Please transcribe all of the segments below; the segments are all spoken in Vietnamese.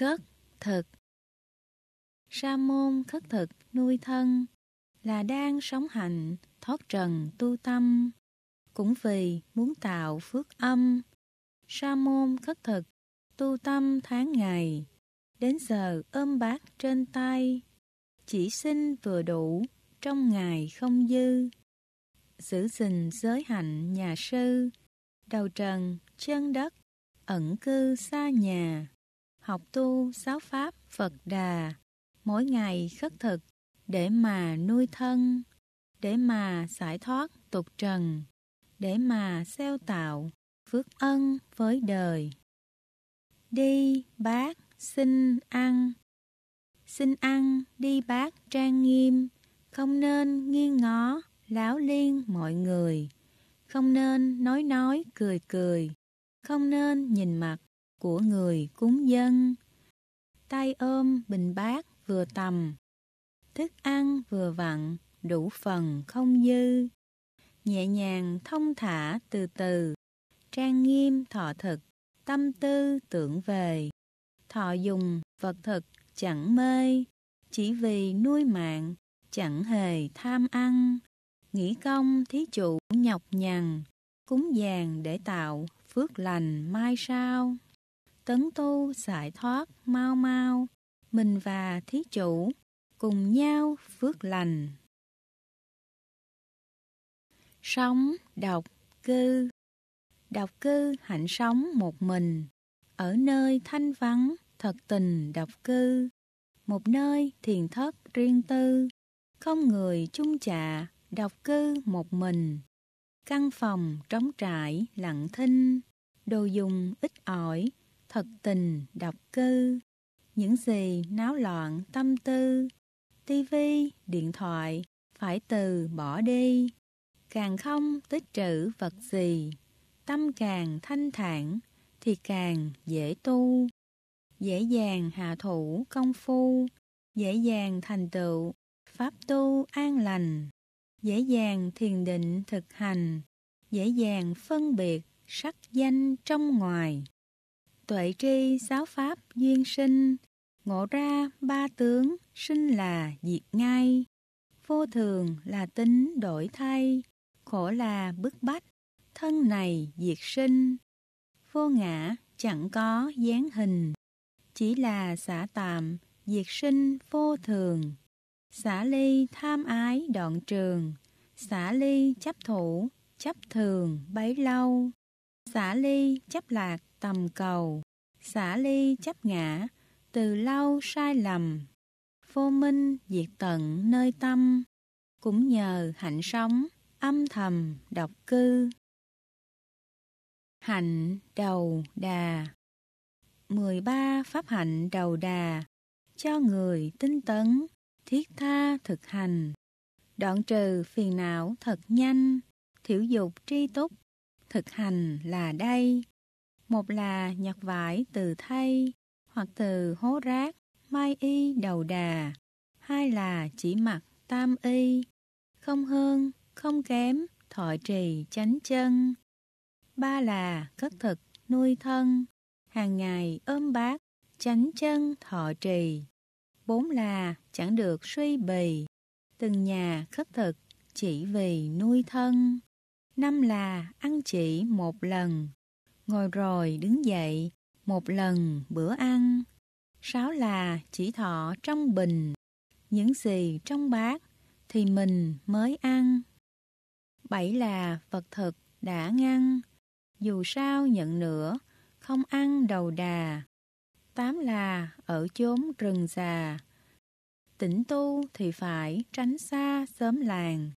Khất thực Sa môn khất thực nuôi thân là đang sống hạnh, thoát trần tu tâm. Cũng vì muốn tạo phước âm, sa môn khất thực, tu tâm tháng ngày, đến giờ ôm bát trên tay, chỉ xin vừa đủ, trong ngày không dư. Giữ gìn giới hạnh nhà sư, đầu trần, chân đất, ẩn cư xa nhà học tu giáo pháp Phật Đà, mỗi ngày khất thực để mà nuôi thân, để mà giải thoát tục trần, để mà gieo tạo phước ân với đời. Đi bác xin ăn Xin ăn đi bác trang nghiêm, không nên nghiêng ngó, láo liên mọi người. Không nên nói nói cười cười, không nên nhìn mặt của người cúng dân. Tay ôm bình bát vừa tầm, thức ăn vừa vặn, đủ phần không dư. Nhẹ nhàng thông thả từ từ, trang nghiêm thọ thực, tâm tư tưởng về. Thọ dùng vật thực chẳng mê, chỉ vì nuôi mạng, chẳng hề tham ăn. Nghĩ công thí chủ nhọc nhằn, cúng dàng để tạo phước lành mai sau tấn tu giải thoát mau mau, mình và Thí Chủ cùng nhau phước lành. Sống, độc cư độc cư hạnh sống một mình, ở nơi thanh vắng, thật tình độc cư, một nơi thiền thất riêng tư, không người chung chạ, độc cư một mình. Căn phòng trống trải, lặng thinh, đồ dùng ít ỏi, thật tình độc cư, những gì náo loạn tâm tư, tivi, điện thoại phải từ bỏ đi. Càng không tích trữ vật gì, tâm càng thanh thản thì càng dễ tu, dễ dàng hạ thủ công phu, dễ dàng thành tựu pháp tu an lành, dễ dàng thiền định thực hành, dễ dàng phân biệt sắc danh trong ngoài tuệ tri giáo pháp duyên sinh, ngộ ra ba tướng, sinh là diệt ngay. Vô thường là tính đổi thay, khổ là bức bách, thân này diệt sinh. Vô ngã chẳng có dáng hình, chỉ là xả tạm, diệt sinh vô thường. Xả ly tham ái đoạn trường, xả ly chấp thủ, chấp thường bấy lâu. Xả ly chấp lạc tầm cầu, xả ly chấp ngã, từ lâu sai lầm, vô minh diệt tận nơi tâm, cũng nhờ hạnh sống, âm thầm độc cư. Hạnh đầu đà mười ba pháp hạnh đầu đà cho người tinh tấn, thiết tha thực hành, đoạn trừ phiền não thật nhanh, thiểu dục tri túc, thực hành là đây. Một là nhặt vải từ thay, hoặc từ hố rác, mai y đầu đà. Hai là chỉ mặc tam y, không hơn, không kém, thọ trì chánh chân. Ba là cất thực, nuôi thân, hàng ngày ôm bát, chánh chân thọ trì. Bốn là chẳng được suy bì, từng nhà khất thực chỉ vì nuôi thân. Năm là ăn chỉ một lần, ngồi rồi đứng dậy, một lần bữa ăn. Sáu là chỉ thọ trong bình, những gì trong bát thì mình mới ăn. Bảy là vật thực đã ngăn, dù sao nhận nữa, không ăn đầu đà. Tám là ở chốn rừng già, tỉnh tu thì phải tránh xa sớm làng.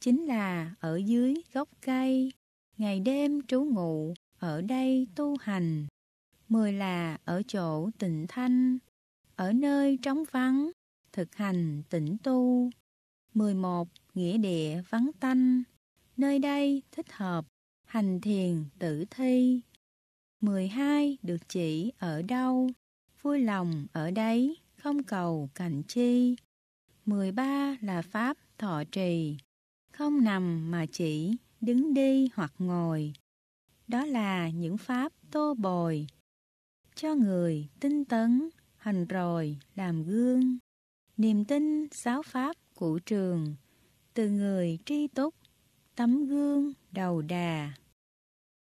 Chính là ở dưới gốc cây, ngày đêm trú ngụ ở đây tu hành. Mười là ở chỗ tịnh thanh, ở nơi trống vắng, thực hành tịnh tu. mười một Nghĩa địa vắng tanh, nơi đây thích hợp, hành thiền tử thi. mười hai Được chỉ ở đâu, vui lòng ở đấy, không cầu cạnh chi. mười ba Là pháp thọ trì, không nằm mà chỉ đứng đi hoặc ngồi đó là những pháp tô bồi cho người tinh tấn hành rồi làm gương niềm tin giáo pháp cụ trường từ người tri túc tấm gương đầu đà